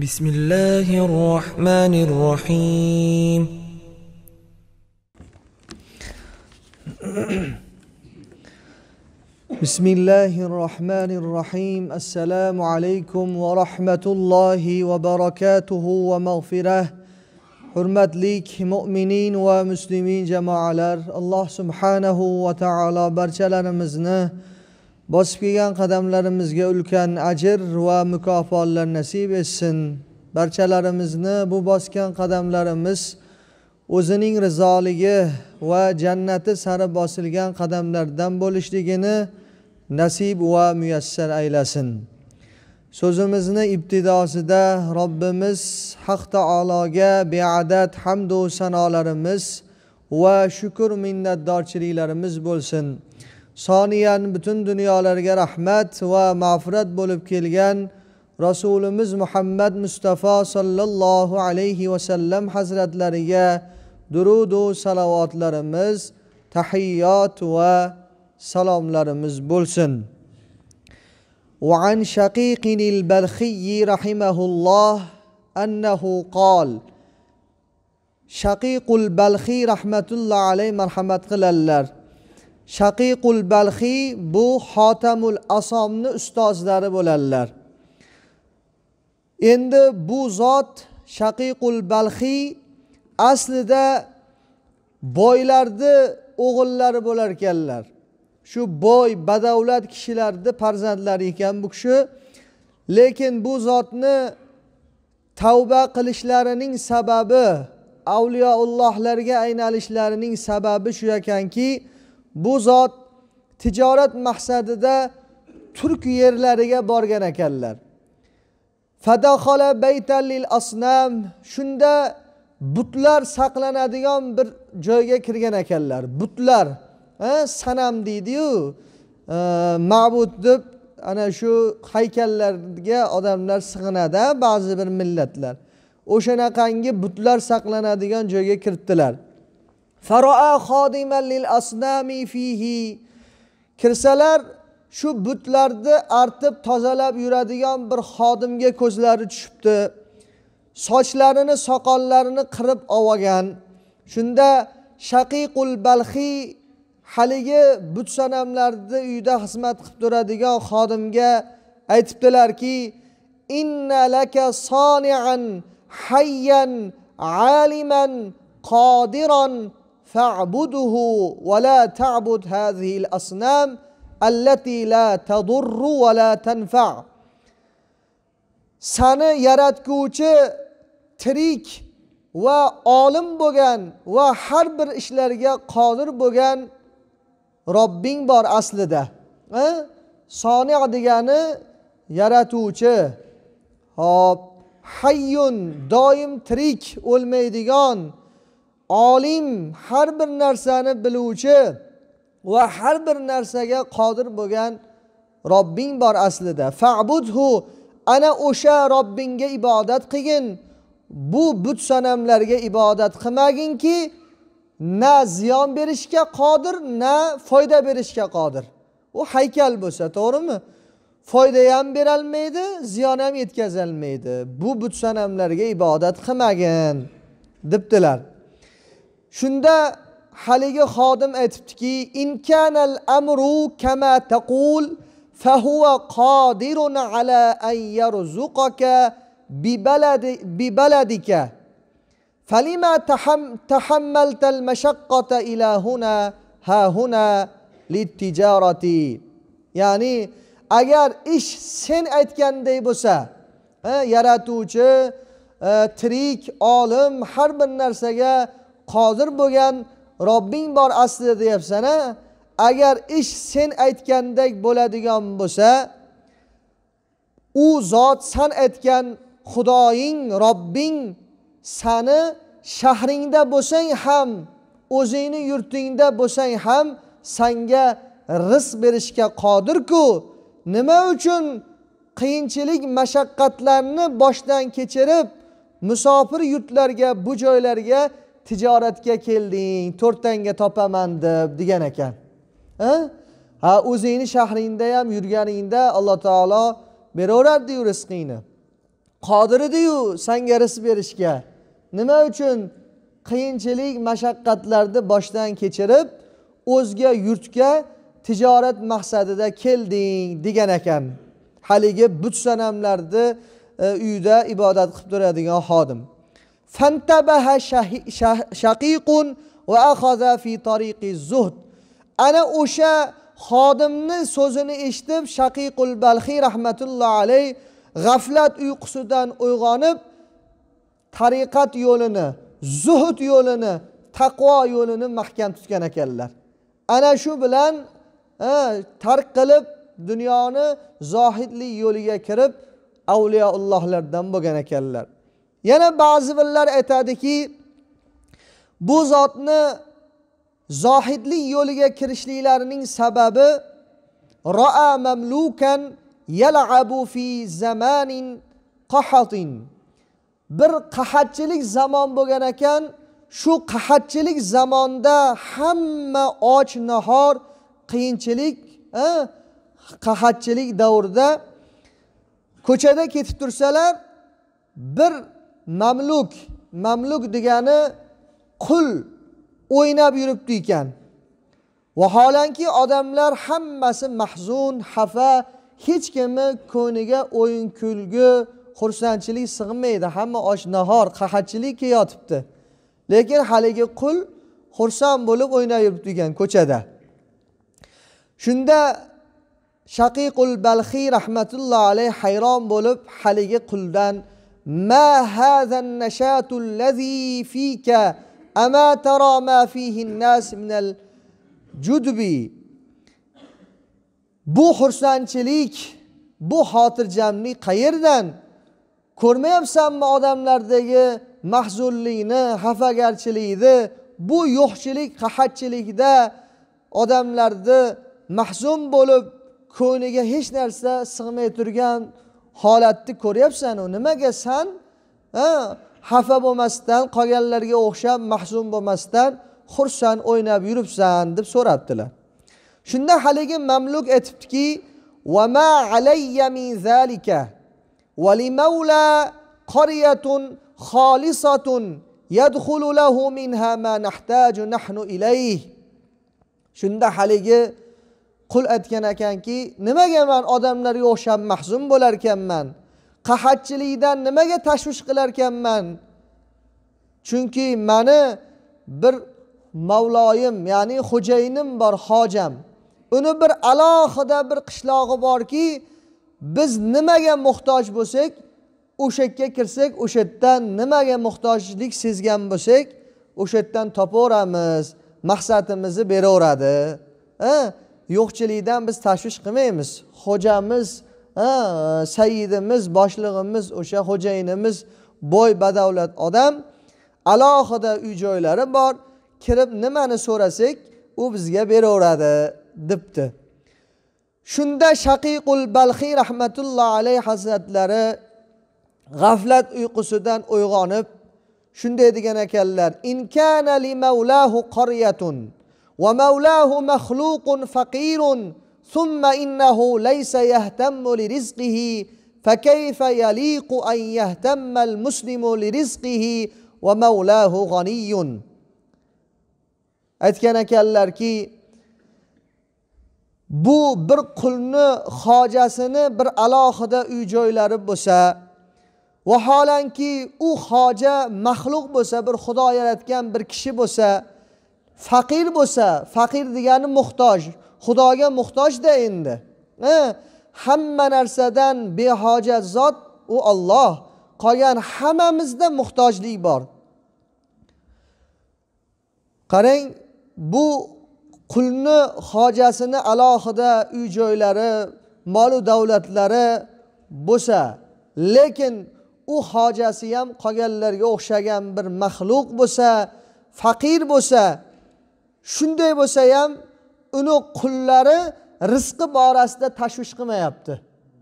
بسم الله الرحمن الرحيم بسم الله الرحمن الرحيم السلام عليكم ورحمة الله وبركاته ومغفرة حرمت ليك مؤمنين ومسلمين جماعه الله سبحانه وتعالى برشلنا مزنه bosib kelgan qadamlarimizga ulkan ajr va mukofotlar nasib etsin barchalarimizni bu bosgan qadamlarimiz o'zining rizoligi va jannati sari bosilgan qadamlardan bo'lishligini nasib va muyassar aylasin so'zimizni ibtidosida robbimiz haq taologa beadad hamdu sanolarimiz va shukur minnatdorchiliklarimiz bo'lsin soniyan butun dunyolarga rahmat va mag'firat bo'lib kelgan rasulimiz muhammad mustafa sollallohu alayhi vasallam hazratlariga durudu salovatlarimiz tahiyyot va salomlarimiz bo'lsin وعن شقيق البلخي رحمه الله أنه قال شقيق البلخي رحمة الله عليه مرحمة قلالر shaqiqul balxiy bu xotamul asomni ustozlari bo'ladilar endi bu zot shaqiqul balxiy aslida boylarni o'g'illari bo'lar ekanlar shu boy badavlat kishilarni farzandlari ekan bu kishi lekin bu zotni tavba qilishlarining sababi avliyoullohlarga aylanishlarining sababi shu ekanki bu zot tijorat maqsadida turk yerlariga borgan ekanlar asnam shunda butlar saqlanadigan bir joyga kirgan ekanlar butlar sanam deydiyu ma'bud deb ana shu haykallarga odamlar sig'inadi ba'zi bir millatlar o'shanaqangi butlar saqlanadigan joyga kiritdilar faroa xodiman lil asnami fihi kirsalar shu butlarni artib tozalab yuradigan bir xodimga ko'zlari tushibdi sochlarini soqollarini qirib olgan shunda shaqiqul balxiy haligi but sanamlarni uyda xizmat qilib turadigan xodimga aytibdilarki inna laka sonian hayyan aliman qodiron فاعبده ولا تعبد هذه الأصنام التي لا تضر ولا تنفع sani yaratguvchi tirik va olim bo'lgan va har bir ishlarga qodir bo'lgan robbing bor aslida e? soni degani yaratuvchi hop hayyun doim tirik o'lmaydigan olim har bir narsani biluvchi va har bir narsaga qodir bo'lgan robbing bor aslida fabudhu ana o'sha robbingga ibodat qilgin bu but sanamlarga ibodat qilmaginki na ziyon berishga qodir na foyda berishga qodir u haykal bo'lsa to'g'rimi foyda ham berolmaydi ziyon ham yetkazolmaydi bu but sanamlarga ibodat qilmagin debdilar shunda haligi xodim aytibdiki inkanal amru kama taqul fahuva qodirun ala an yarzuqaka bibaladi bibaladika فلما تحم تحملت المشقة إلى هنا ها هنا للتجارة يعني agar ish sen aytganday bo'lsa yaratuvchi e, tirik olim har bir narsaga qodir bo'lgan robbing bor aslida deyapsan a agar ish sen aytgandek bo'ladigan bo'lsa u zot san aytgan xudoying robbing sani shahringda bo'lsang ham o'zingni yurtingda bo'lsang ham sanga rizq berishga qodirku nima uchun qiyinchilik mashaqqatlarni boshdan kechirib musofir yurtlarga bu joylarga tijoratga kelding to'rt tanga topaman deb degan ekan ha o'zingni shahringda ham yurganingda alloh taolo beraverardiyu rizqingni qodir ediyu sanga rizq berishga nima uchun qiyinchilik mashaqqatlarni boshdan kechirib o'zga yurtga tijorat maqsadida kelding degan ekan haligi but sanamlarni e, uyda ibodat qilib turadigan xodim fantabaha shaqiqun va axaza fi tariqi zuhd ana o'sha xodimni so'zini eshitib shaqiqul balxiy rahmatulloh alayh g'aflat uyqusidan uyg'onib tariqat yo'lini zuhud yo'lini taqvo yo'lini mahkam tutgan ekanlar ana shu bilan tark qilib dunyoni zohidlik yo'liga kirib avliyoullohlardan bo'lgan ekanlar yana ba'zi birlar aytadiki bu zotni zohidlik yo'liga kirishliklarining sababi roa mamlukan yalabu fi zamanin qahatin bir qahatchilik zamon bo'lgan ekan shu qahatchilik zamonda hamma och nahor qiyinchilik qahatchilik davrida ko'chada ketib tursalar bir mamluk mamluk degani qul o'ynab yuribdi ekan vaholanki odamlar hammasi mahzun xafa hech kimni ko'ngliga o'yin kulgi xursandchilik sig'maydi hamma och nahor qahatchilik yotibdi lekin haligi qul xursand bo'lib o'ynab yuribdi ekan ko'chada shunda shaqiqul balxiy rahmatullohi alayhi hayron bo'lib haligi quldan ما هذا النشاط الذي فيك أما ترى ما فيه الناس من الجدب bu xursandchilik bu xotirjamlik qayerdan ko'rmayapsanmi odamlardagi mahzunlikni xafagarchilikni bu yo'qchilik qahatchilikda odamlarni mahzun bo'lib ko'ngliga hech narsa sig'may turgan holatni ko'ryapsanu nimaga san xafa bo'lmasdan qolganlarga o'xshab mahzun bo'lmasdan xursand o'ynab yuribsan deb so'rabdilar shunda haligi mamluk aytibdiki shunda haligi qul aytgan ekanki nimaga man odamlarga o'xshab mahzun bo'larkanman qahatchilikdan nimaga tashvish qilarkanman chunki mani bir mavloyim ya'ni xo'jayinim bor hojam uni bir alohida bir qishlog'i borki biz nimaga muhtoj bo'lsak o'sha yerga kirsak o'sha yerdan nimaga muhtojlik sezgan bo'lsak o'sha yerdan topaveramiz maqsadimizni beraveradi yo'qchilikdan biz tashvish qilmaymiz xo'jamiz saidimiz boshlig'imiz o'sha xo'jayinimiz boy badavlat odam alohida uy joylari bor kirib nimani so'rasak u bizga beraveradi debdi shunda shaqiqul balxiy rahmatullohi alayhi hazratlari g'aflat uyqusidan uyg'onib shunday degan ekanlar ومولاه مخلوق فقير ثم انه ليس يهتم لرزقه فكيف يليق ان يهتم المسلم لرزقه ومولاه غني aytgan bu bir qulni hojasini bir alohida uy joylari bo'lsa vaholanki u hoja maxluq bo'lsa bir xudo yaratgan bir kishi bo'lsa faqir bo'lsa faqir degani muhtoj xudoga muhtojda endi hamma narsadan behojat zot u olloh qolgan hammamizda muhtojlik bor qarang bu qulni hojasini alohida uy joylari molu davlatlari bo'lsa lekin u hojasi ham qolganlarga o'xshagan bir maxluq bo'lsa faqir bo'lsa shunday bo'lsa ham uni qullari rizqi borasida tashvish qilmayapti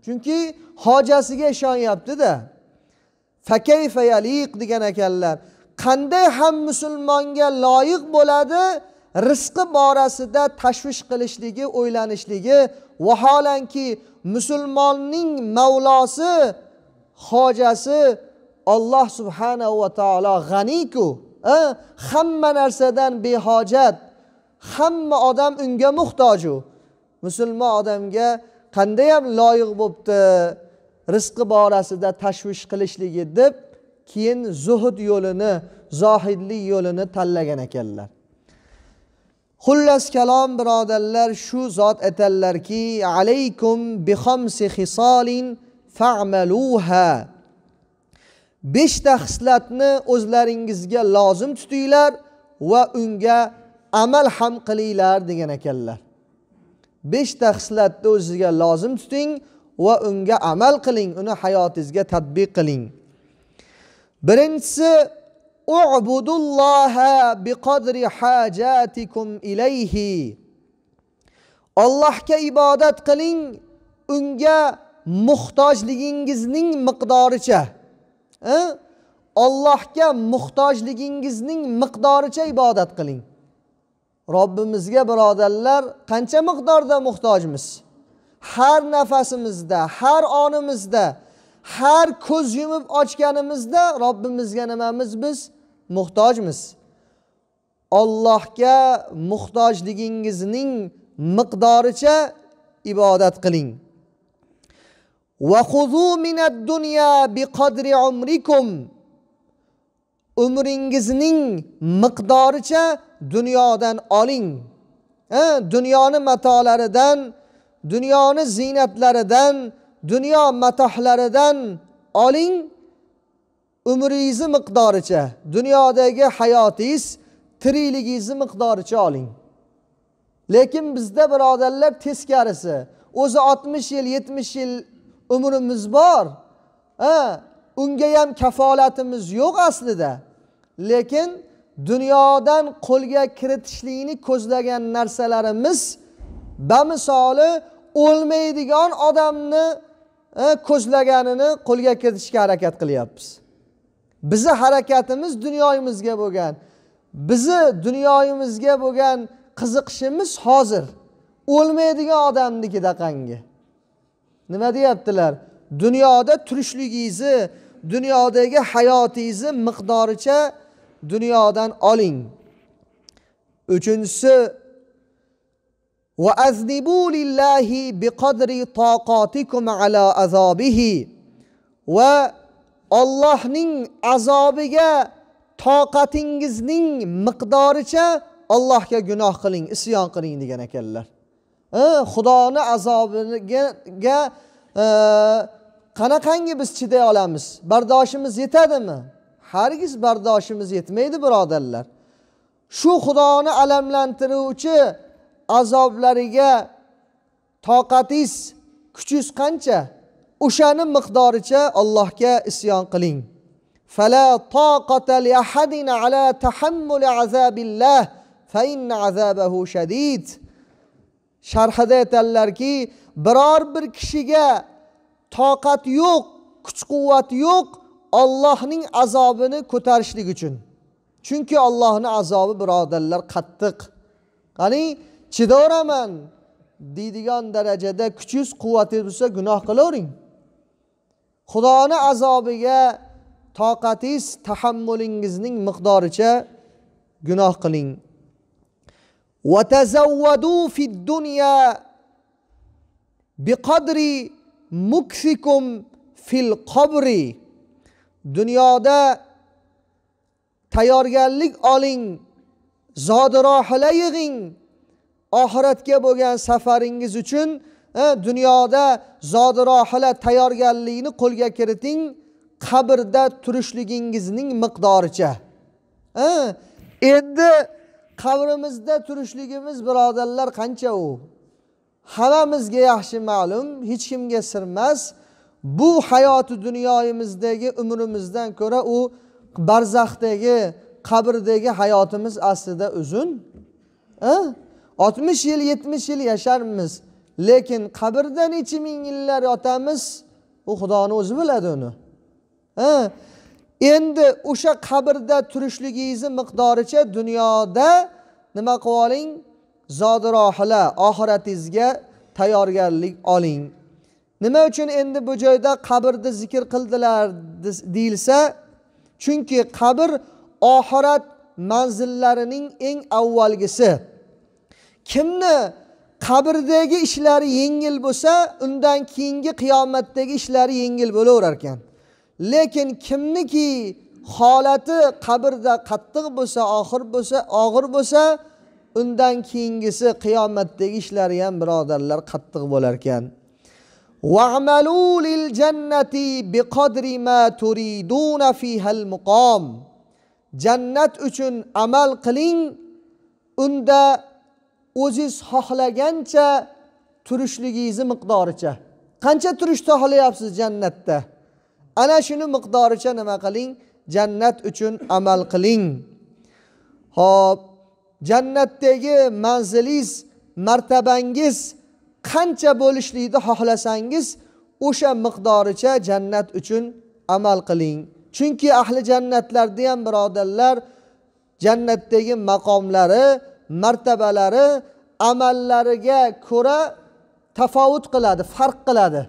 chunki hojasiga ishonyaptida fakayfayaliq degan ekanlar qanday ham musulmonga loyiq bo'ladi rizqi borasida tashvish qilishligi o'ylanishligi vaholanki musulmonning mavlosi hojasi olloh subhanahu va taolo g'aniku hamma narsadan behojat hamma odam unga muhtoju musulmon odamga qandayyam loyiq bo'libdi rizqi borasida tashvish qilishligi deb keyin zuhud yo'lini zohidlik yo'lini tanlagan ekanlar xullas kalom birodarlar shu zot aytadilarki alaykum bixomsi hisolin famaluha beshta hislatni o'zlaringizga lozim tutinglar va unga amal ham qilinglar degan ekanlar beshta xislatni o'zizga lozim tuting va unga amal qiling uni hayotingizga tadbiq qiling birinchisi ubudulloha biqadri hajatikum ilayhi ollohga ibodat qiling unga muhtojligingizning miqdoricha ollohga muhtojligingizning miqdoricha ibodat qiling robbimizga birodarlar qancha miqdorda muhtojmiz har nafasimizda har onimizda har ko'z yumib ochganimizda robbimizga nimamiz biz muhtojmiz ollohga muhtojligingizning miqdoricha ibodat qiling umringizning miqdoricha dunyodan oling dunyoni matolaridan dunyoni ziynatlaridan dunyo matohlaridan oling umringizni miqdoricha dunyodagi hayotingiz tirikligingizni miqdoricha oling lekin bizda birodarlar teskarisi o'zi oltmish yil yetmish yil umrimiz bor unga ham kafolatimiz yo'q aslida lekin dunyodan qo'lga kiritishlikni ko'zlagan narsalarimiz bamisoli o'lmaydigan odamni e, ko'zlaganini qo'lga kiritishga harakat qilyapmiz bizni harakatimiz dunyoyimizga bo'lgan bizni dunyoyimizga bo'lgan qiziqishimiz hozir o'lmaydigan odamnikidaqangi qangi nima deyaptilar dunyoda turishligingizni dunyodagi hayotingizni miqdoricha dunyodan oling uchinchisi va aznibu lillahi biqadri toqatikum ala azobihi va Allohning azobiga toqatingizning miqdoricha Allohga gunoh qiling, isyon qiling degan ekanlar. Xudoni azobiga e, qanaqangi biz chiday olamiz? Bardoshimiz yetadimi? hargiz bardoshimiz yetmaydi birodarlar shu xudoni alamlantiruvchi azoblariga toqatiz kuchingiz qancha o'shani miqdoricha allohga isyon qiling sharhida aytadilarki biror bir kishiga toqat yo'q kuch quvvat yo'q ollohning azobini ko'tarishlik uchun chunki ollohni azobi birodarlar qattiq qani chidaveraman deydigan darajada kuchingiz quvvatingiz bo'lsa gunoh qilavering xudoni azobiga toqatingiz tahammulingizning miqdoricha gunoh qiling وتزودوا في الدنيا بقدر mukfikum fil qabri dunyoda tayyorgarlik oling zodirohila yig'ing oxiratga bo'lgan safaringiz uchun e, dunyoda zodirohila tayyorgarlikni qo'lga kiriting qabrda turishligingizning miqdoricha e, endi qabrimizda turishligimiz birodarlar qancha u hammamizga yaxshi ma'lum hech kimga sir emas bu hayoti dunyoyimizdagi umrimizdan ko'ra u barzaxdagi qabrdagi hayotimiz aslida uzun oltmish yil yetmish yil yasharmiz lekin qabrda necha ming yillar yotamiz u xudoni o'zi biladi uni endi o'sha qabrda turishligingizni miqdoricha dunyoda nima qilib oling zodirohila oxiratingizga tayyorgarlik oling nima uchun endi bu joyda qabrni zikr qildilar deyilsa chunki qabr oxirat manzillarining eng avvalgisi kimni qabrdagi ishlari yengil bo'lsa undan keyingi qiyomatdagi ishlari yengil bo'laverar ekan lekin kimniki holati qabrda qattiq bo'lsa oxir bo'lsa og'ir bo'lsa undan keyingisi qiyomatdagi ishlari ham birodarlar qattiq bo'lar ekan وَعْمَلُوا لِلْجَنَّةِ بِقَدْرِ مَا تُرِيدُونَ فِيهَا الْمُقَامِ Jannat uchun amal qiling, unda o'ziz xohlagancha turishligingizni miqdoricha. Qancha turishni xohlayapsiz jannatda? Ana shuni miqdoricha nima qiling? Jannat uchun amal qiling. Xo'p, jannatdagi manzilingiz, martabangiz qancha bo'lishlikni xohlasangiz o'sha miqdoricha jannat uchun amal qiling chunki ahli jannatlarda ham birodarlar jannatdagi maqomlari martabalari amallariga ko'ra tafovut qiladi farq qiladi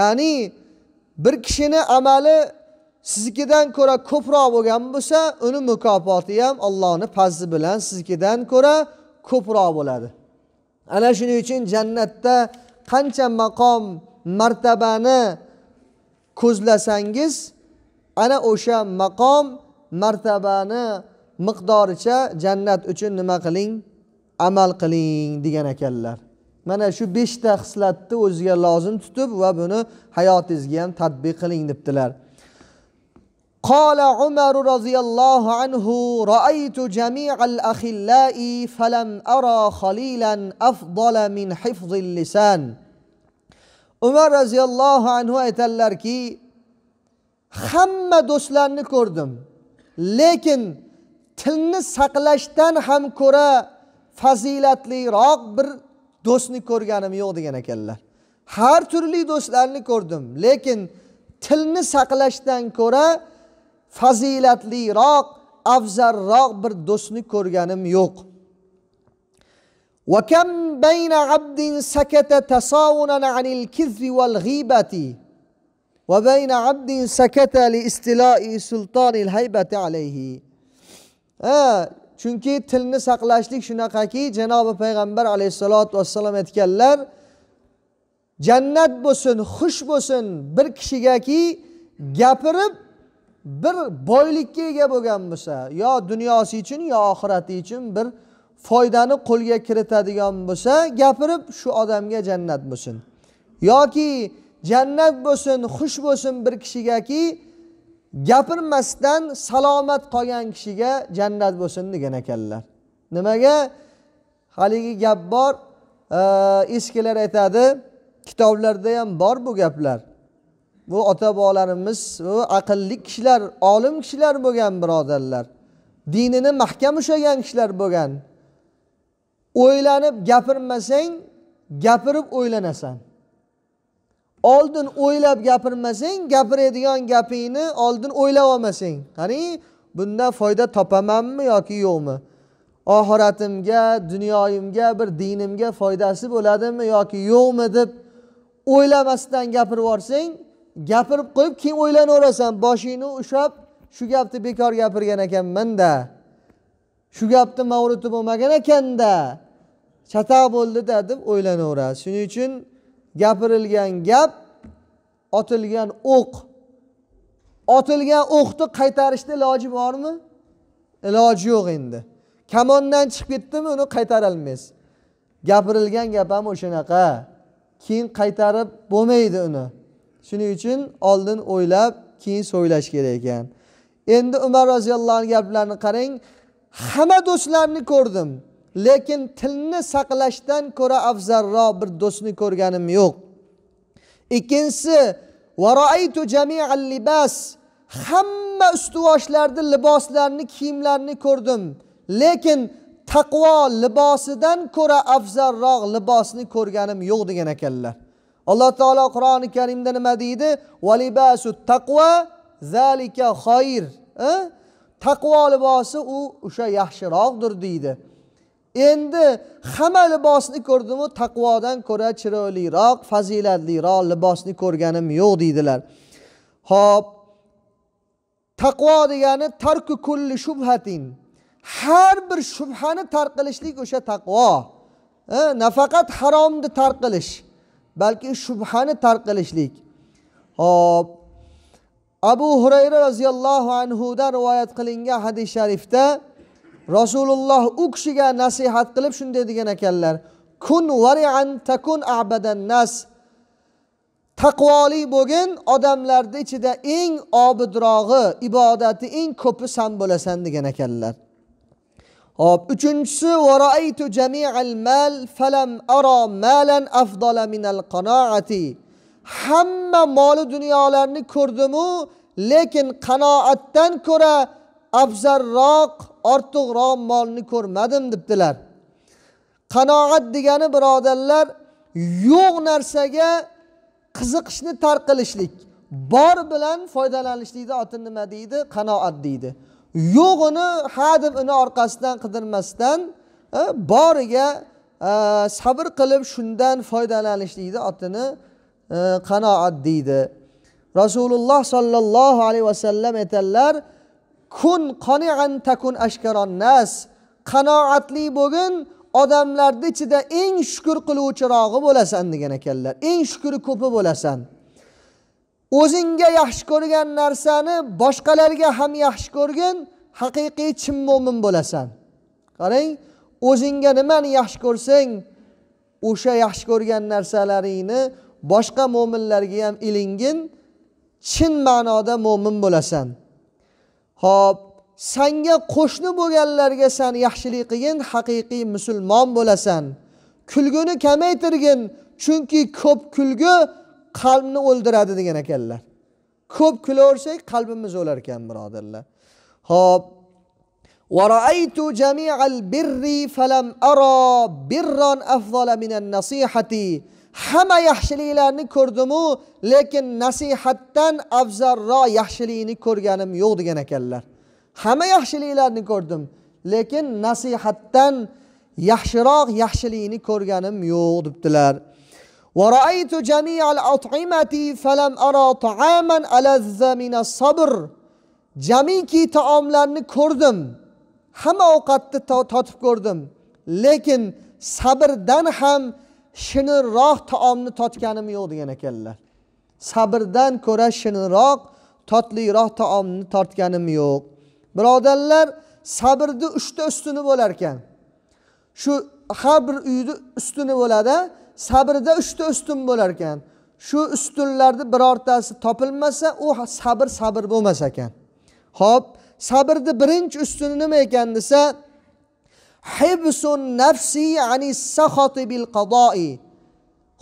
ya'ni bir kishini amali siznikidan ko'ra ko'proq bo'lgan bo'lsa uni mukofoti ham allohni fazli bilan siznikidan ko'ra ko'proq bo'ladi ana shuning uchun jannatda qancha maqom martabani ko'zlasangiz ana o'sha maqom martabani miqdoricha jannat uchun nima qiling amal qiling degan ekanlar mana shu beshta xislatni o'ziga lozim tutib va buni hayotingizga ham tadbiq qiling debdilar قال عمر رضي الله عنه رأيت جميع الأخلاء فلم أرى خليلا أفضل من حفظ اللسان umar roziyallohu anhu aytadilarki hamma do'stlarni ko'rdim lekin tilni saqlashdan ham ko'ra fazilatliroq bir do'stni ko'rganim yo'q degan ekanlar har turli do'stlarni ko'rdim lekin tilni saqlashdan ko'ra fazilatliroq afzalroq bir do'stni ko'rganim yo'q chunki tilni saqlashlik shunaqaki janobi payg'ambar alayhissalotu vassalom aytganlar jannat bo'lsin xush bo'lsin bir kishigaki gapirib bir boylikka ega bo'lgan bo'lsa yo dunyosi uchun yo oxirati uchun bir foydani qo'lga kiritadigan bo'lsa gapirib shu odamga jannat bo'lsin yoki jannat bo'lsin xush bo'lsin bir kishigaki gapirmasdan salomat qolgan kishiga jannat bo'lsin degan ekanlar nimaga haligi gap bor eskilar aytadi kitoblarda ham bor bu gaplar bu ota bobolarimiz bu aqlli kishilar olim kishilar bo'lgan birodarlar dinini mahkam ushlagan kishilar bo'lgan o'ylanib gapirmasang gapirib o'ylanasan oldin o'ylab gapirmasang gapiradigan gapingni oldin o'ylab olmasang qani bundan foyda topamanmi yoki yo'qmi oxiratimga dunyoyimga bir dinimga foydasi bo'ladimi yoki yo'qmi deb o'ylamasdan gapirib yuborsang gapirib qo'yib keyin o'ylanaverasan boshingni ushlab shu gapni bekor gapirgan ekanmanda shu gapni mavruti bo'lmagan ekanda chatoq bo'ldida deb o'ylanaverasiz shuning uchun gapirilgan gap otilgan o'q otilgan o'qni qaytarishni iloji bormi iloji yo'q endi kamondan chiqib ketdimi uni qaytara olmaysiz gapirilgan gap ham o'shanaqa keyin qaytarib bo'lmaydi uni shuning uchun oldin o'ylab keyin so'ylash kerak ekan endi umar roziyallohu anhu gaplarini qarang hamma do'stlarni ko'rdim lekin tilni saqlashdan ko'ra afzalroq bir do'stni ko'rganim yo'q ikkinchisi varoaytu jamial libas hamma ustuvoshlarni liboslarni kiyimlarni ko'rdim lekin taqvo libosidan ko'ra afzalroq libosni ko'rganim yo'q degan ekanlar alloh taolo qur'oni karimda nima deydi valibasu taqvo zalika xoyr e? taqvo libosi u o'sha yaxshiroqdir deydi endi hamma libosni ko'rdimu taqvodan ko'ra chiroyliroq fazilatliroq libosni ko'rganim yo'q deydilar ho'p taqvo degani tarku kulli shubhatin har bir shubhani tarqilishlik o'sha taqvo e? nafaqat haromni tarqilish balki shubhani tarqilishlik hop abu hurayra roziyallohu anhudan rivoyat qilingan hadis sharifda rasululloh u kishiga nasihat qilib shunday degan ekanlar kun varian takun abadan nas taqvoli bo'lgin odamlarni ichida eng obidrog'i ibodati eng ko'pi san bo'lasan degan ekanlar Hop, uchinchisi va raaytu jami'al mal falam ara malan afdala min al qanaati. Hamma moli dunyolarni ko'rdimu, lekin qanoatdan ko'ra afzalroq, ortiqroq molni ko'rmadim debdilar. Qanoat degani birodarlar, yo'q narsaga qiziqishni tarqilishlik, bor bilan foydalanishlikda oti nima deydi? Qanoat deydi. yo'g'ini ha deb uni orqasidan qidirmasdan e, boriga e, sabr qilib shundan foydalanishlikni otini e, qanoat deydi rasululloh sollallohu alayhi vasallam aytadilar kun qonian takun ashkaronnas qanoatli bo'lgin odamlarni ichida eng shukur qiluvchirog'i bo'lasan degan ekanlar eng shukuri ko'pi bo'lasan o'zingga yaxshi ko'rgan narsani boshqalarga ham yaxshi ko'rgin haqiqiy chin mo'min bo'lasan qarang o'zingga nimani yaxshi ko'rsang o'sha yaxshi ko'rgan narsalaringni boshqa mo'minlarga ham ilingin chin ma'noda mo'min bo'lasan ho'p sanga qo'shni bo'lganlarga san yaxshilik qilgin haqiqiy musulmon bo'lasan kulguni kamaytirgin chunki ko'p kulgi qalbni o'ldiradi degan ekanlar ko'p kulaversak qalbimiz o'lar ekan birodarlar ho'p ورأيت جميع البر فلم أرى برا أفضل من النصيحة hamma yaxshiliklarni ko'rdimu lekin nasihatdan afzalroq yaxshilikni ko'rganim yo'q degan ekanlar hamma yaxshiliklarni ko'rdim lekin nasihatdan yaxshiroq yaxshilikni ko'rganim yo'q debdilar ورأيت جميع الأطعمة فلم أرى طعاما ألذ من الصبر jamiki taomlarni ko'rdim hamma ovqatni totib ko'rdim lekin sabrdan ham shirinroq taomni totganim yo'q degan ekanlar sabrdan ko'ra shirinroq totliroq taomni tortganim yo'q birodarlar sabrni uchta ustuni bo'lar ekan shu har bir uyni ustuni bo'ladi sabrda uchta ustun bo'lar ekan shu ustunlarni birortasi topilmasa u sabr sabr bo'lmas ekan ho'p sabrni birinchi ustuni nima ekan desa hibsun nafsi bil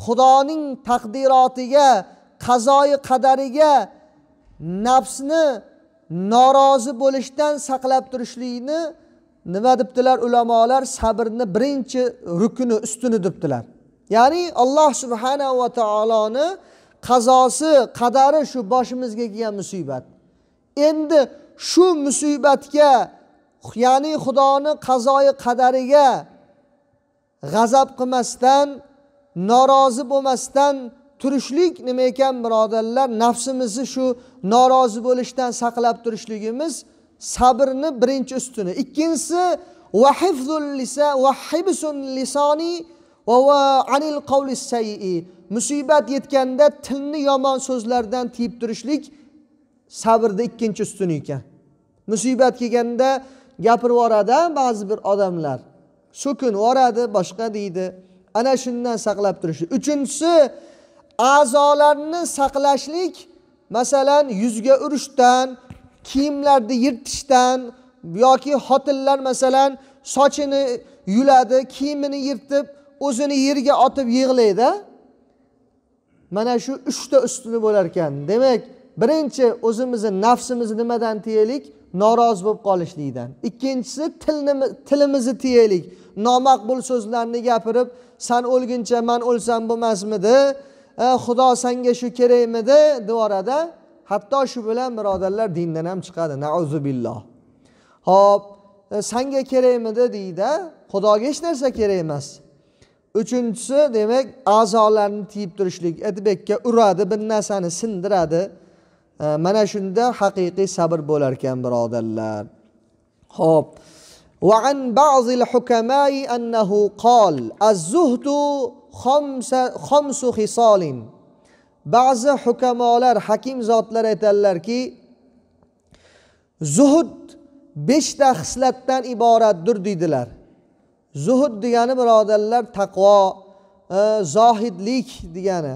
xudoning taqdirotiga qazoyi qadariga nafsni norozi bo'lishdan saqlab turishlikni nima debdilar ulamolar sabrni birinchi rukuni ustuni debdilar ya'ni alloh subhana va taoloni qazosi qadari shu boshimizga kelgan musibat endi shu musibatga ya'ni xudoni qazoyi qadariga g'azab qilmasdan norozi bo'lmasdan turishlik nima ekan birodarlar nafsimizni shu norozi bo'lishdan saqlab turishligimiz sabrni birinchi ustuni ikkinchisi hibsun lisoni anil qavli sayi musibat yetganda tilni yomon so'zlardan tiyib turishlik sabrni ikkinchi ustuni ekan musibat kelganda gapirib yuboradi ba'zi bir odamlar so'kinib yuboradi boshqa deydi ana shundan saqlab turishlik uchinchisi a'zolarni saqlashlik masalan yuzga urishdan kiyimlarni yirtishdan yoki xotinlar masalan sochini yuladi kiyimini yirtib o'zini yerga otib yig'laydi mana shu uchta ustuni bo'lar ekan demak birinchi o'zimizni nafsimizni nimadan tiyaylik norozi bo'lib qolishlikdan ikkinchisi tilimizni tiyaylik nomaqbul so'zlarni gapirib san o'lguncha man o'lsam bo'lmasmidi xudo sanga shu kerakmidi devorada hatto shu bilan birodarlar dindan ham chiqadi nauzubilloh billoh hop e, sanga kerakmidi deydi xudoga hech narsa kerak emas uchinchisi demak a'zolarni tiyib turishlik atibekka uradi bir narsani sindiradi mana shunda haqiqiy sabr bo'lar ekan birodarlar ho'p وعن بعض الحكماء أنه قال الزهد خمس خمس خصال بعض حكمالر حكيم زهد aytadilarki zuhud beshta xislatdan iboratdir deydilar zuhud degani birodarlar taqvo e, zohidlik degani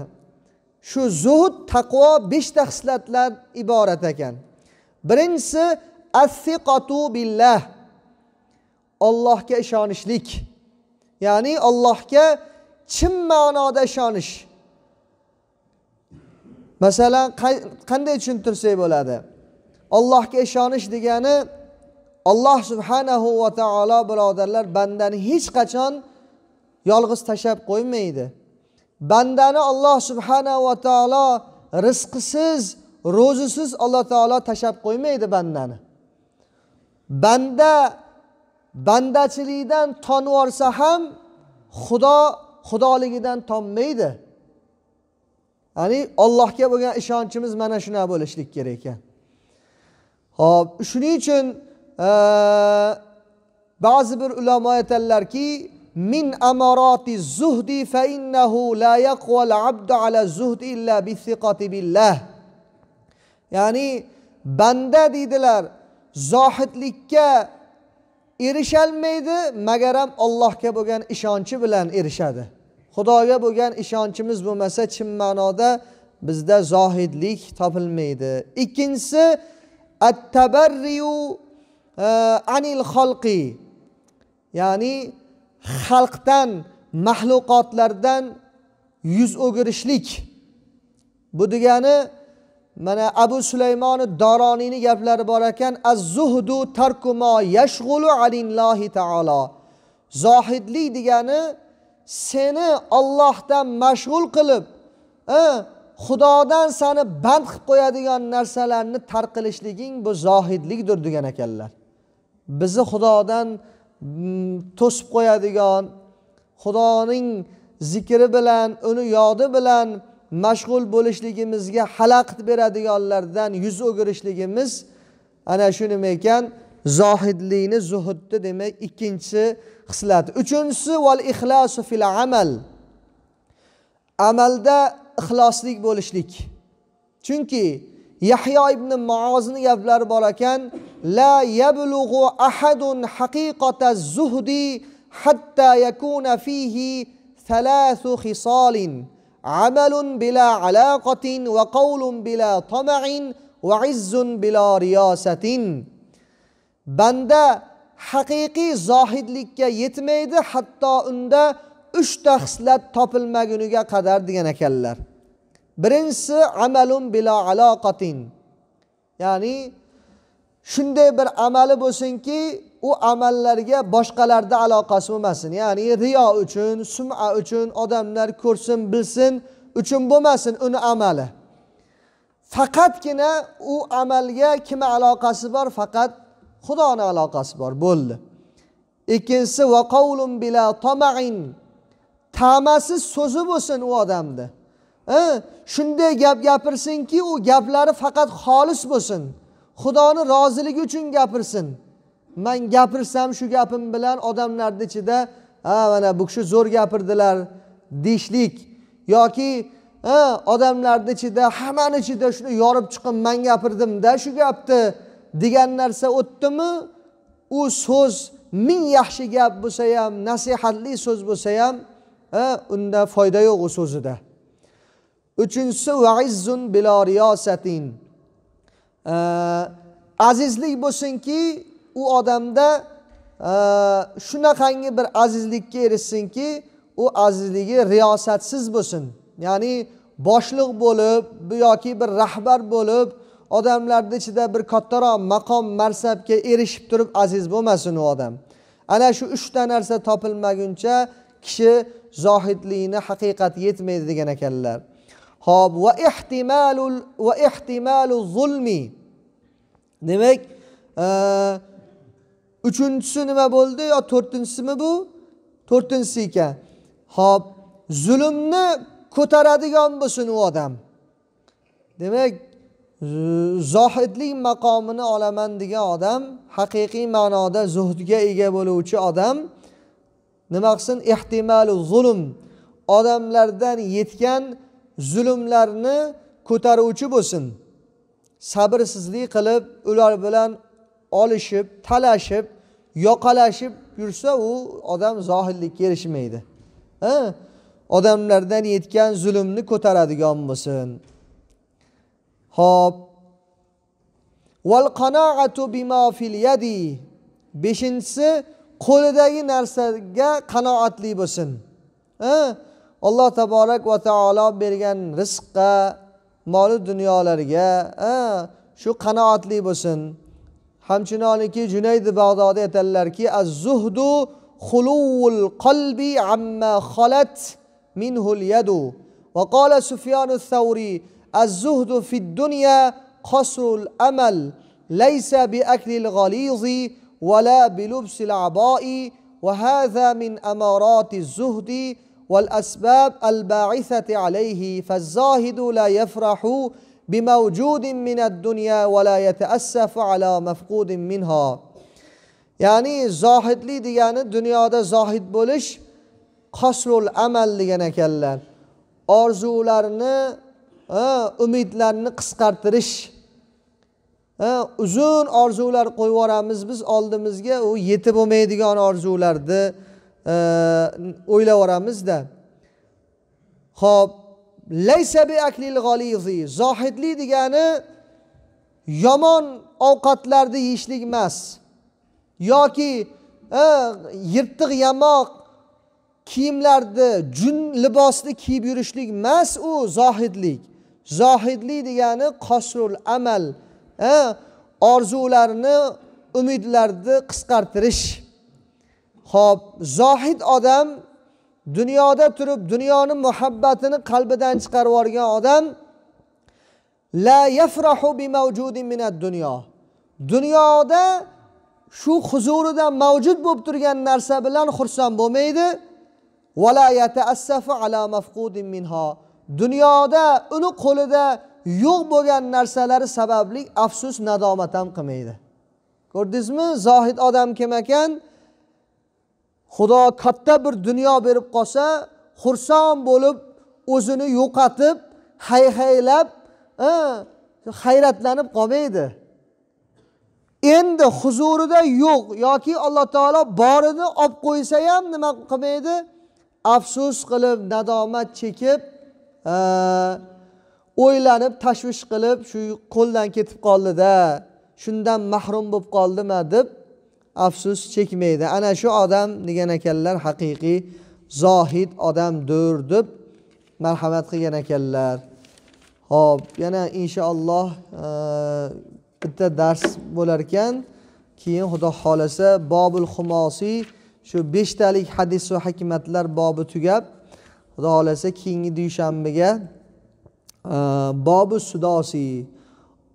shu zuhud taqvo beshta hislatlar iborat ekan birinchisi assiqatu billah ollohga ishonishlik ya'ni ollohga chin ma'noda ishonish masalan qanday tushuntirsak bo'ladi ollohga ishonish degani alloh subhanahu va taolo birodarlar bandani hech qachon yolg'iz tashlab qo'ymaydi bandani olloh subhanahu va taolo rizqisiz ro'zisiz alloh taolo tashlab qo'ymaydi bandani banda bandachilikdan tonvorsa ham xudo xudoligidan tonmaydi ya'ni ollohga bo'lgan ishonchimiz mana shunaqa bo'lishlik kerak ekan hop shuning uchun ba'zi bir ulamo aytadilarki min amaroti zuhdi fa innahu la yaqval abdu ala zuhdi illa bi billah ya'ni banda deydilar zohidlikka erisholmaydi magar ham allohga bo'lgan ishonchi bilan erishadi xudoga bo'lgan ishonchimiz bo'lmasa chin ma'noda bizda zohidlik topilmaydi ikkinchisi attabarriyu anil xalqi ya'ni xalqdan maxluqotlardan yuz o'girishlik bu degani mana abu sulaymoni doroniyni gaplari bor ekan az zuhdu tarkumo yashg'ulu alillohi taolo zohidlik degani seni ollohdan mashg'ul qilib xudodan sani band qilib qo'yadigan narsalarni tarqilishliging bu zohidlikdir degan ekanlar bizni xudodan mm, to'sib qo'yadigan xudoning zikri bilan uni yodi bilan mashg'ul bo'lishligimizga xalaqit beradiganlardan yuz o'girishligimiz ana shu nima ekan zohidlikni zuhudni demak ikkinchi xislati uchinchisi val ixlosu fil amal amalda ixloslik bo'lishlik chunki yahyo ibn muozni gaplari bor ekan la yablug'u ahadun haqiqata zuhdi hatta yakuna fihi thalathu khisalin amalun bila alaqatin va qawlun bila tama'in va izzun bila riyosatin banda haqiqiy zohidlikka yetmaydi hatto unda uchta xislat topilmaguniga qadar degan ekanlar birinchisi amalun bila aloqatin ya'ni shunday bir amali bo'lsinki u amallarga boshqalarda aloqasi bo'lmasin ya'ni riyo uchun suma uchun odamlar ko'rsin bilsin uchun bo'lmasin uni amali faqatgina u amalga kimni aloqasi bor faqat xudoni aloqasi bor bo'ldi ikkinchisi vaqovlun bila tomain tamasiz so'zi bo'lsin u odamni shunday gap gapirsinki u gaplari faqat xolis bo'lsin xudoni roziligi uchun gapirsin man gapirsam shu gapim bilan odamlarni ichida ha mana bu kishi zo'r gapirdilar deyishlik yoki odamlarni ichida hammani ichida shuni yorib chiqib man gapirdimda shu gapni degan narsa o'tdimi u so'z ming yaxshi gap bo'lsa ham nasihatli so'z bo'lsa ham unda foyda yo'q u so'zida uchinchisi vaizzun bilo riyosatin azizlik bo'lsinki u odamda shunaqangi bir azizlikka erishsinki u azizligi riyosatsiz bo'lsin ya'ni boshliq bo'lib yoki bir rahbar bo'lib odamlarni ichida bir kattaroq maqom mansabga erishib turib aziz bo'lmasin u odam ana shu uchta narsa topilmaguncha kishi zohidlikni haqiqati yetmaydi degan ekanlar hop va ehtimalul va ehtimalu zulmi demak e, uchinchisi nima bo'ldi yo to'rtinchisimi bu to'rtinchisi ekan hop zulmni ko'taradigan bo'lsin u odam demak zohidlik maqomini olaman degan odam haqiqiy ma'noda zuhdga ega bo'luvchi odam nima qilsin ehtimalu zulm odamlardan yetgan zulmlarni ko'taruvchi bo'lsin sabrsizlik qilib ular bilan olishib talashib yoqalashib yursa u odam zohidlikka erishmaydi odamlardan yetgan zulmni ko'taradigan bo'lsin ho'p bima fil yadi beshinchisi qo'lidagi narsaga qanoatli bo'lsin alloh taborak va taolo bergan rizqqa moli dunyolarga shu qanoatli bo'lsin hamchinoniki junaydi bag'dodiy aytadilarki az zuhdu xuluvul qalbi amma xolat minhul yadu va qola sufyonu savriy az zuhdu fid dunya qasrul amal laysa bi aklil g'alizi ولا بلبس العباء وهذا من أمارات الزهد والأسباب الباعثة عليه فالزاهد لا يفرح بموجود من الدنيا ولا يتأسف على مفقود منها ya'ni zohidlik degani dunyoda zohid bo'lish qosrul amal degan ekanlar orzularni umidlarni qisqartirish uzun orzular qo'yib yuboramiz biz oldimizga u yetib bo'lmaydigan orzularni o'ylab yuboramizda ho'p laysa bi aklil g'olizi zohidlik degani yomon ovqatlarni yeyishlik emas yoki e, yirtiq yamoq kiyimlarni jun libosni kiyib yurishlik emas u zohidlik zohidlik degani qosrul amal e, orzularni umidlarni qisqartirish ho'p zohid odam dunyoda turib dunyoni muhabbatini qalbidan chiqarib yuborgan odam la yafrahu bi mavjudi minad dunyo dunyoda shu huzurida mavjud bo'lib turgan narsa bilan xursand bo'lmaydi vala yataassafu ala mafqudin minha dunyoda uni qo'lida yo'q bo'lgan narsalari sababli afsus nadomat ham qilmaydi ko'rdingizmi zohid odam kim ekan xudo katta bir dunyo berib qolsa xursand bo'lib o'zini yo'qotib hayhaylab hayratlanib qolmaydi endi huzurida yo'q yoki alloh taolo borini olib qo'ysa ham nima qilmaydi afsus qilib nadomat chekib o'ylanib tashvish qilib shu qo'ldan ketib qoldida shundan mahrum bo'lib qoldima deb afsus chekmaydi ana shu odam degan ekanlar haqiqiy zohid odamdir deb marhamat qilgan ekanlar ho'p yana inshaalloh bitta dars bo'lar ekan keyin xudo xohlasa bobul xumosiy shu beshtalik hadis va hikmatlar bobi tugab xudo xohlasa keyingi dushanbaga bobu sudosiy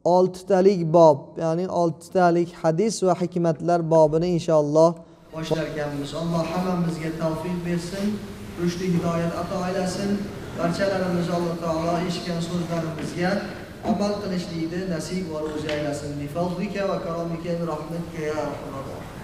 oltitalik bob ya'ni oltitalik hadis va hikmatlar bobini inshaalloh boshlarkanmiz alloh hammamizga tavfiq bersin rushdi hidoyat ato aylasin barchalarimiz alloh taolo eshitgan so'zlarimizga amal qilishlikni nasib va ro'zi aylasin va